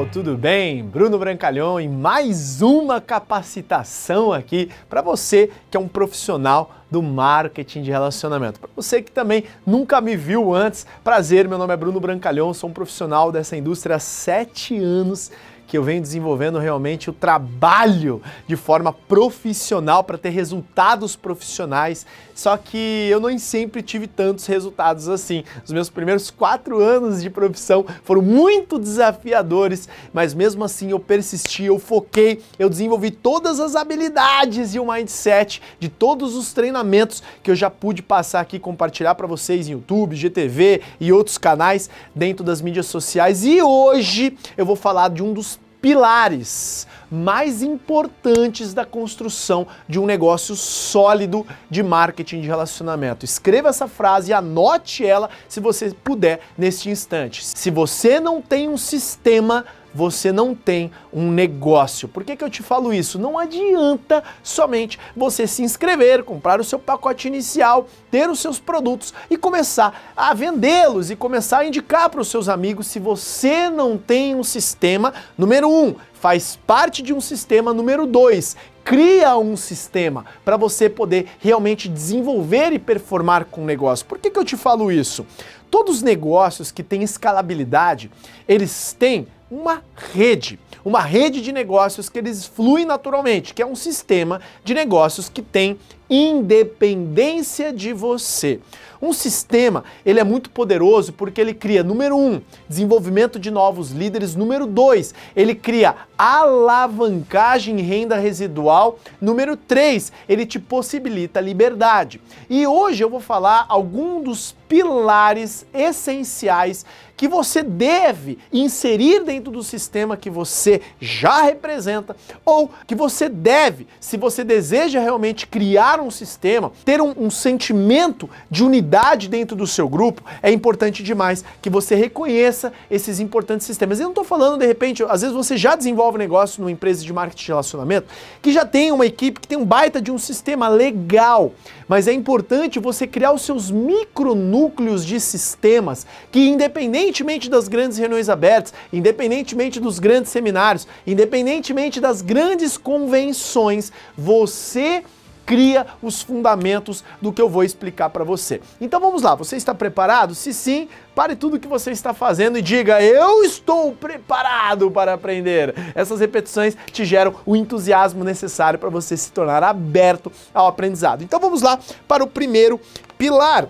pessoal, tudo bem? Bruno Brancalhão e mais uma capacitação aqui para você que é um profissional do marketing de relacionamento. Para você que também nunca me viu antes, prazer, meu nome é Bruno Brancalhão, sou um profissional dessa indústria há sete anos que eu venho desenvolvendo realmente o trabalho de forma profissional para ter resultados profissionais. Só que eu nem sempre tive tantos resultados assim. Os meus primeiros quatro anos de profissão foram muito desafiadores, mas mesmo assim eu persisti, eu foquei, eu desenvolvi todas as habilidades e o mindset de todos os treinamentos que eu já pude passar aqui compartilhar para vocês em YouTube, GTV e outros canais dentro das mídias sociais. E hoje eu vou falar de um dos pilares mais importantes da construção de um negócio sólido de marketing de relacionamento. Escreva essa frase e anote ela se você puder neste instante. Se você não tem um sistema você não tem um negócio. Por que, que eu te falo isso? Não adianta somente você se inscrever, comprar o seu pacote inicial, ter os seus produtos e começar a vendê-los e começar a indicar para os seus amigos se você não tem um sistema, número um, faz parte de um sistema, número dois, cria um sistema para você poder realmente desenvolver e performar com o negócio. Por que, que eu te falo isso? Todos os negócios que têm escalabilidade, eles têm uma rede, uma rede de negócios que eles fluem naturalmente, que é um sistema de negócios que tem independência de você. Um sistema, ele é muito poderoso porque ele cria, número um, desenvolvimento de novos líderes, número dois, ele cria alavancagem em renda residual, número três, ele te possibilita liberdade. E hoje eu vou falar algum dos pilares essenciais que você deve inserir dentro do sistema que você já representa ou que você deve, se você deseja realmente criar criar um sistema, ter um, um sentimento de unidade dentro do seu grupo, é importante demais que você reconheça esses importantes sistemas. Eu não estou falando, de repente, às vezes você já desenvolve um negócio numa empresa de marketing de relacionamento que já tem uma equipe que tem um baita de um sistema legal, mas é importante você criar os seus micronúcleos de sistemas que, independentemente das grandes reuniões abertas, independentemente dos grandes seminários, independentemente das grandes convenções, você cria os fundamentos do que eu vou explicar para você. Então vamos lá, você está preparado? Se sim, pare tudo que você está fazendo e diga: Eu estou preparado para aprender. Essas repetições te geram o entusiasmo necessário para você se tornar aberto ao aprendizado. Então vamos lá para o primeiro pilar.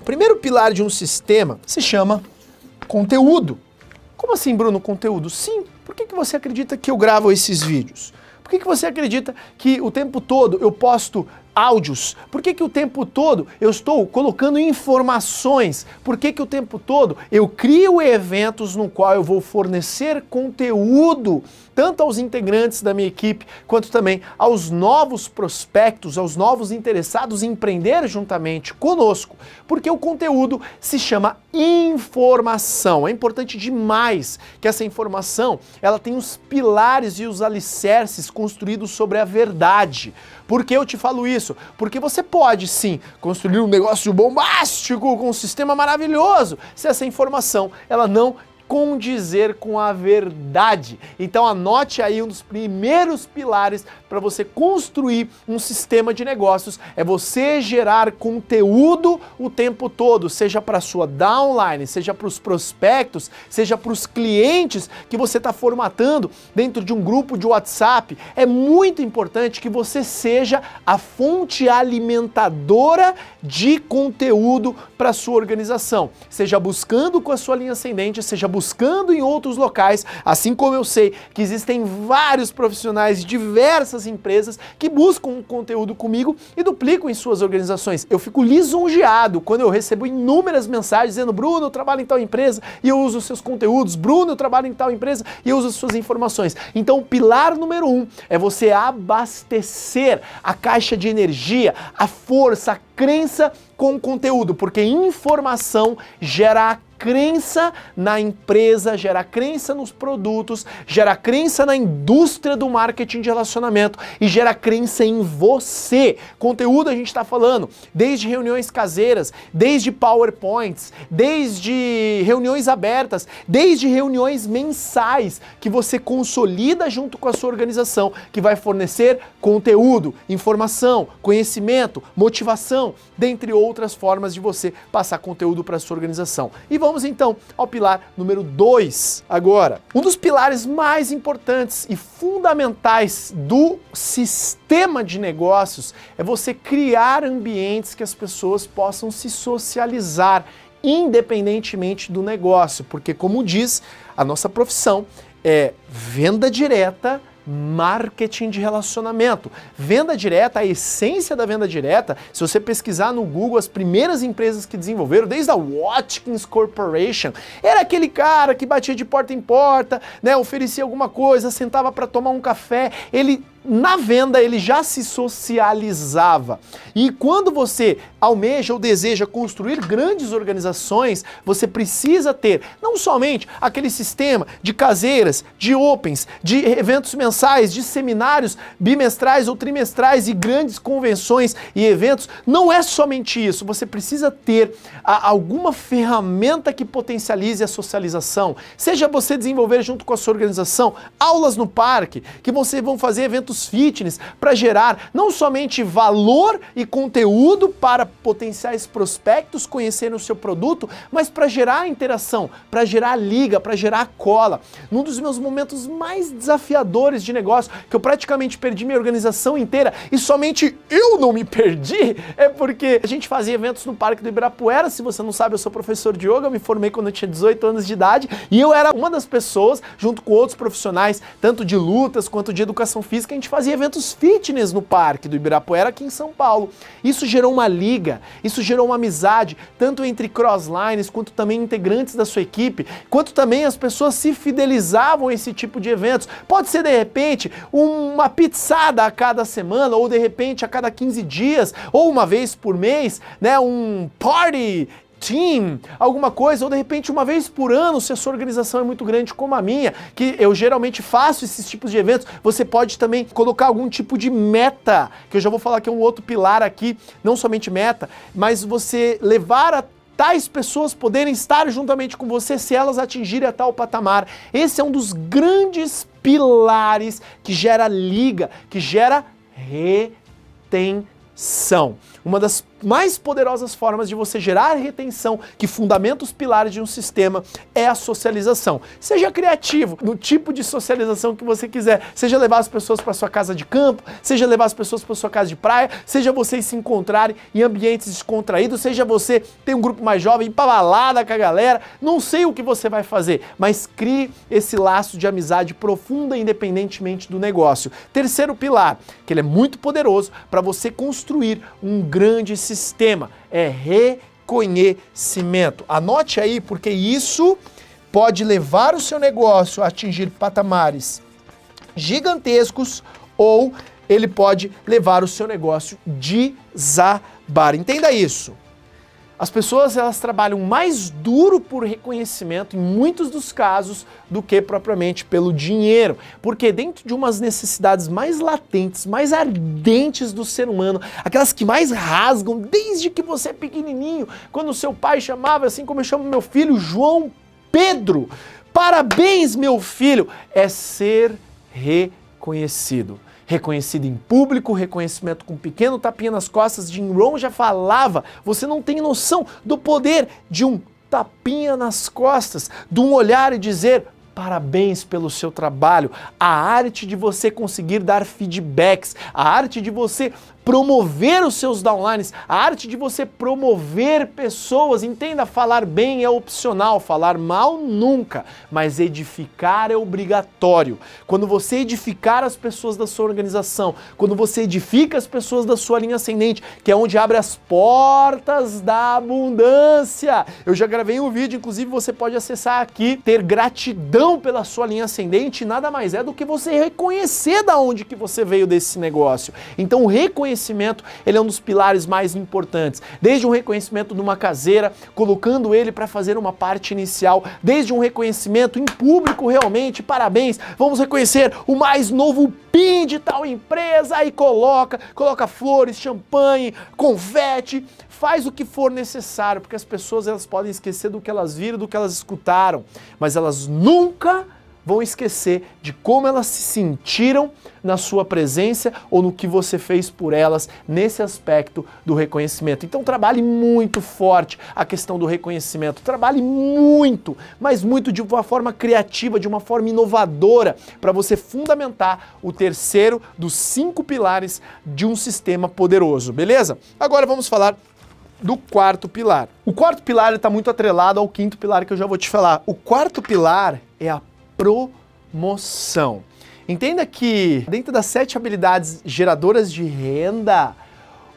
O primeiro pilar de um sistema se chama conteúdo. Como assim, Bruno, conteúdo? Sim. Por que, que você acredita que eu gravo esses vídeos? Por que, que você acredita que o tempo todo eu posto áudios? Por que, que o tempo todo eu estou colocando informações? Por que, que o tempo todo eu crio eventos no qual eu vou fornecer conteúdo tanto aos integrantes da minha equipe quanto também aos novos prospectos, aos novos interessados em empreender juntamente conosco? Porque o conteúdo se chama informação. É importante demais que essa informação ela tenha os pilares e os alicerces construídos sobre a verdade. Por que eu te falo isso? Porque você pode sim construir um negócio bombástico com um sistema maravilhoso se essa informação ela não condizer com a verdade. Então anote aí um dos primeiros pilares para você construir um sistema de negócios é você gerar conteúdo o tempo todo, seja para sua downline, seja para os prospectos, seja para os clientes que você está formatando dentro de um grupo de WhatsApp. É muito importante que você seja a fonte alimentadora de conteúdo para sua organização, seja buscando com a sua linha ascendente, seja buscando buscando em outros locais, assim como eu sei que existem vários profissionais de diversas empresas que buscam um conteúdo comigo e duplicam em suas organizações. Eu fico lisonjeado quando eu recebo inúmeras mensagens dizendo: Bruno, eu trabalho em tal empresa e eu uso seus conteúdos, Bruno, eu trabalho em tal empresa e eu uso suas informações. Então, pilar número um é você abastecer a caixa de energia, a força, a crença com o conteúdo, porque informação gera a crença na empresa, gera crença nos produtos, gera crença na indústria do marketing de relacionamento e gera crença em você. Conteúdo a gente está falando desde reuniões caseiras, desde PowerPoints, desde reuniões abertas, desde reuniões mensais que você consolida junto com a sua organização, que vai fornecer conteúdo, informação, conhecimento, motivação, dentre outras formas de você passar conteúdo para sua organização. E vamos Vamos então ao pilar número 2 agora. Um dos pilares mais importantes e fundamentais do sistema de negócios é você criar ambientes que as pessoas possam se socializar independentemente do negócio, porque como diz a nossa profissão é venda direta marketing de relacionamento. Venda direta, a essência da venda direta, se você pesquisar no Google as primeiras empresas que desenvolveram, desde a Watkins Corporation, era aquele cara que batia de porta em porta, né, oferecia alguma coisa, sentava para tomar um café, ele na venda ele já se socializava. E quando você almeja ou deseja construir grandes organizações, você precisa ter não somente aquele sistema de caseiras, de opens, de eventos mensais, de seminários bimestrais ou trimestrais e grandes convenções e eventos. Não é somente isso, você precisa ter a, alguma ferramenta que potencialize a socialização. Seja você desenvolver junto com a sua organização aulas no parque, que você vão fazer eventos fitness para gerar não somente valor e conteúdo para potenciais prospectos conhecerem o seu produto, mas para gerar interação, para gerar liga, para gerar cola. Num dos meus momentos mais desafiadores de negócio, que eu praticamente perdi minha organização inteira e somente eu não me perdi, é porque a gente fazia eventos no Parque do Ibirapuera. Se você não sabe, eu sou professor de yoga, eu me formei quando eu tinha 18 anos de idade e eu era uma das pessoas, junto com outros profissionais, tanto de lutas quanto de educação física, gente fazia eventos fitness no parque do Ibirapuera aqui em São Paulo. Isso gerou uma liga, isso gerou uma amizade, tanto entre crosslines quanto também integrantes da sua equipe, quanto também as pessoas se fidelizavam a esse tipo de eventos. Pode ser de repente uma pizzada a cada semana ou de repente a cada 15 dias ou uma vez por mês, né, um party team, alguma coisa, ou de repente uma vez por ano, se a sua organização é muito grande como a minha, que eu geralmente faço esses tipos de eventos, você pode também colocar algum tipo de meta, que eu já vou falar que é um outro pilar aqui, não somente meta, mas você levar a tais pessoas poderem estar juntamente com você se elas atingirem a tal patamar. Esse é um dos grandes pilares que gera liga, que gera retenção. Uma das mais poderosas formas de você gerar retenção que fundamenta os pilares de um sistema é a socialização. Seja criativo no tipo de socialização que você quiser, seja levar as pessoas para sua casa de campo, seja levar as pessoas para sua casa de praia, seja vocês se encontrarem em ambientes descontraídos, seja você ter um grupo mais jovem, ir pra balada com a galera, não sei o que você vai fazer, mas crie esse laço de amizade profunda independentemente do negócio. Terceiro pilar, que ele é muito poderoso para você construir um grande sistema, é reconhecimento. Anote aí, porque isso pode levar o seu negócio a atingir patamares gigantescos ou ele pode levar o seu negócio desabar. Entenda isso. As pessoas elas trabalham mais duro por reconhecimento, em muitos dos casos, do que propriamente pelo dinheiro, porque dentro de umas necessidades mais latentes, mais ardentes do ser humano, aquelas que mais rasgam desde que você é pequenininho, quando seu pai chamava, assim como eu chamo meu filho, João Pedro, parabéns, meu filho, é ser reconhecido. Reconhecido em público, reconhecimento com um pequeno tapinha nas costas. Jim Rohn já falava, você não tem noção do poder de um tapinha nas costas, de um olhar e dizer parabéns pelo seu trabalho, a arte de você conseguir dar feedbacks, a arte de você promover os seus downlines, a arte de você promover pessoas. Entenda, falar bem é opcional, falar mal nunca, mas edificar é obrigatório. Quando você edificar as pessoas da sua organização, quando você edifica as pessoas da sua linha ascendente, que é onde abre as portas da abundância. Eu já gravei um vídeo, inclusive você pode acessar aqui, ter gratidão pela sua linha ascendente, nada mais é do que você reconhecer da onde que você veio desse negócio. Então reconhecer reconhecimento ele é um dos pilares mais importantes. Desde um reconhecimento de uma caseira, colocando ele para fazer uma parte inicial, desde um reconhecimento em público realmente, parabéns, vamos reconhecer o mais novo PIN de tal empresa, aí coloca, coloca flores, champanhe, confete, faz o que for necessário, porque as pessoas elas podem esquecer do que elas viram, do que elas escutaram, mas elas nunca vão esquecer de como elas se sentiram na sua presença ou no que você fez por elas nesse aspecto do reconhecimento. Então trabalhe muito forte a questão do reconhecimento, trabalhe muito, mas muito de uma forma criativa, de uma forma inovadora, para você fundamentar o terceiro dos cinco pilares de um sistema poderoso, beleza? Agora vamos falar do quarto pilar. O quarto pilar está muito atrelado ao quinto pilar que eu já vou te falar. O quarto pilar é a promoção. Entenda que dentro das sete habilidades geradoras de renda,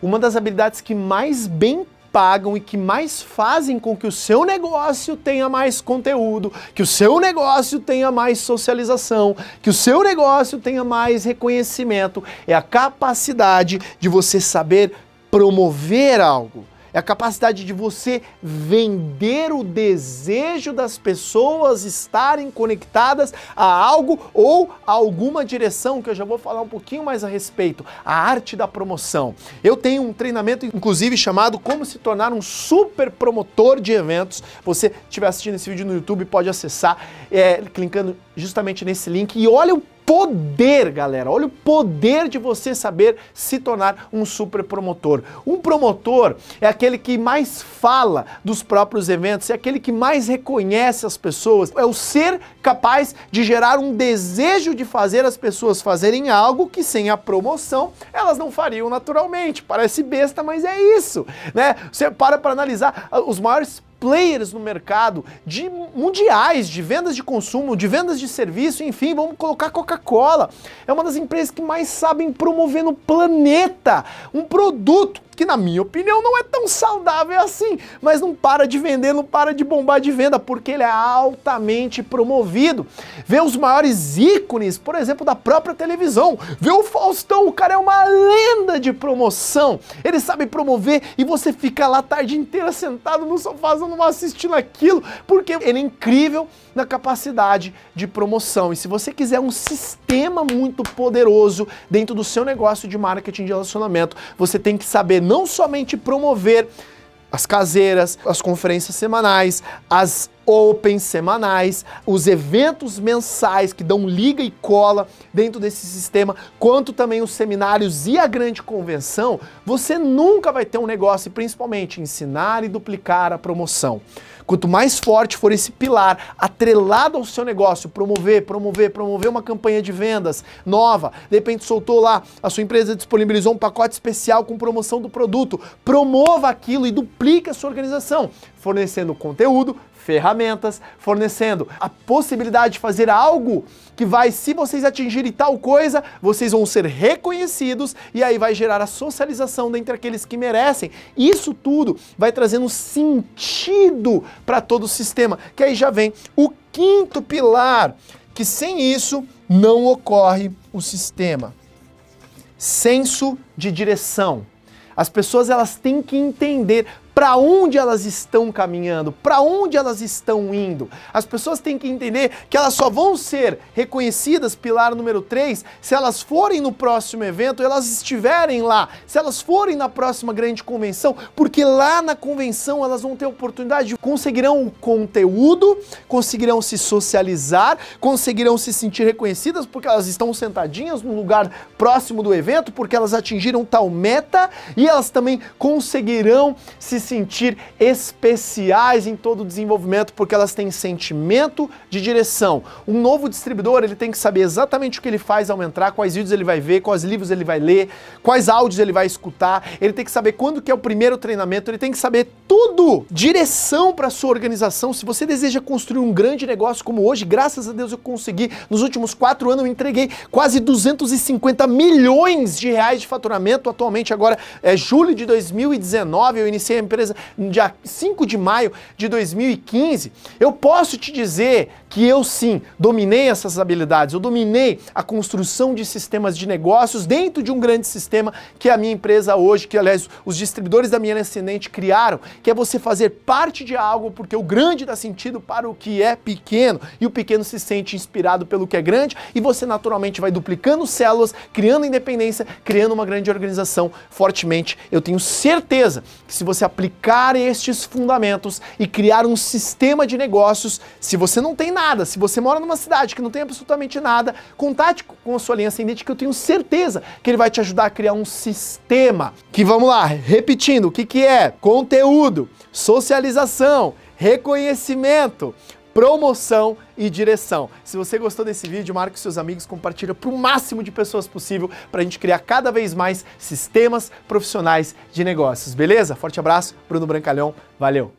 uma das habilidades que mais bem pagam e que mais fazem com que o seu negócio tenha mais conteúdo, que o seu negócio tenha mais socialização, que o seu negócio tenha mais reconhecimento, é a capacidade de você saber promover algo. É a capacidade de você vender o desejo das pessoas estarem conectadas a algo ou a alguma direção, que eu já vou falar um pouquinho mais a respeito. A arte da promoção. Eu tenho um treinamento, inclusive, chamado Como se tornar um super promotor de eventos. Você estiver assistindo esse vídeo no YouTube, pode acessar é, clicando justamente nesse link. E olha o poder, galera. Olha o poder de você saber se tornar um super promotor. Um promotor é aquele que mais fala dos próprios eventos, é aquele que mais reconhece as pessoas, é o ser capaz de gerar um desejo de fazer as pessoas fazerem algo que sem a promoção elas não fariam naturalmente. Parece besta, mas é isso, né? Você para para analisar ah, os maiores players no mercado, de mundiais, de vendas de consumo, de vendas de serviço, enfim, vamos colocar Coca-Cola. É uma das empresas que mais sabem promover no planeta um produto que na minha opinião não é tão saudável assim, mas não para de vender, não para de bombar de venda, porque ele é altamente promovido. Vê os maiores ícones, por exemplo, da própria televisão. Vê o Faustão, o cara é uma lenda de promoção. Ele sabe promover e você fica lá a tarde inteira sentado no sofá, não assistindo aquilo, porque ele é incrível na capacidade de promoção. E se você quiser um sistema muito poderoso dentro do seu negócio de marketing de relacionamento, você tem que saber não somente promover as caseiras, as conferências semanais, as opens semanais, os eventos mensais que dão liga e cola dentro desse sistema, quanto também os seminários e a grande convenção, você nunca vai ter um negócio, principalmente ensinar e duplicar a promoção. Quanto mais forte for esse pilar atrelado ao seu negócio, promover, promover, promover uma campanha de vendas nova, de repente soltou lá, a sua empresa disponibilizou um pacote especial com promoção do produto, promova aquilo e duplique a sua organização, fornecendo conteúdo, ferramentas, fornecendo a possibilidade de fazer algo que vai, se vocês atingirem tal coisa, vocês vão ser reconhecidos e aí vai gerar a socialização dentre aqueles que merecem. Isso tudo vai trazendo sentido para todo o sistema, que aí já vem o quinto pilar, que sem isso não ocorre o sistema. Senso de direção. As pessoas elas têm que entender para onde elas estão caminhando, para onde elas estão indo. As pessoas têm que entender que elas só vão ser reconhecidas, pilar número 3, se elas forem no próximo evento, elas estiverem lá, se elas forem na próxima grande convenção, porque lá na convenção elas vão ter oportunidade, conseguirão o conteúdo, conseguirão se socializar, conseguirão se sentir reconhecidas porque elas estão sentadinhas no lugar próximo do evento, porque elas atingiram tal meta e elas também conseguirão se sentir especiais em todo o desenvolvimento, porque elas têm sentimento de direção. Um novo distribuidor, ele tem que saber exatamente o que ele faz ao entrar, quais vídeos ele vai ver, quais livros ele vai ler, quais áudios ele vai escutar, ele tem que saber quando que é o primeiro treinamento, ele tem que saber tudo. Direção para sua organização. Se você deseja construir um grande negócio como hoje, graças a Deus eu consegui. Nos últimos quatro anos eu entreguei quase 250 milhões de reais de faturamento. Atualmente agora é julho de 2019, eu iniciei a empresa empresa no dia 5 de maio de 2015, eu posso te dizer que eu sim dominei essas habilidades, eu dominei a construção de sistemas de negócios dentro de um grande sistema que a minha empresa hoje, que aliás os distribuidores da minha ascendente criaram, que é você fazer parte de algo porque o grande dá sentido para o que é pequeno e o pequeno se sente inspirado pelo que é grande e você naturalmente vai duplicando células, criando independência, criando uma grande organização fortemente. Eu tenho certeza que se você aplicar estes fundamentos e criar um sistema de negócios. Se você não tem nada, se você mora numa cidade que não tem absolutamente nada, contate com a sua linha ascendente que eu tenho certeza que ele vai te ajudar a criar um sistema. Que vamos lá, repetindo, o que, que é? Conteúdo, socialização, reconhecimento, promoção e direção. Se você gostou desse vídeo, marque seus amigos, compartilha para o máximo de pessoas possível para a gente criar cada vez mais sistemas profissionais de negócios, beleza? Forte abraço, Bruno Brancalhão, valeu!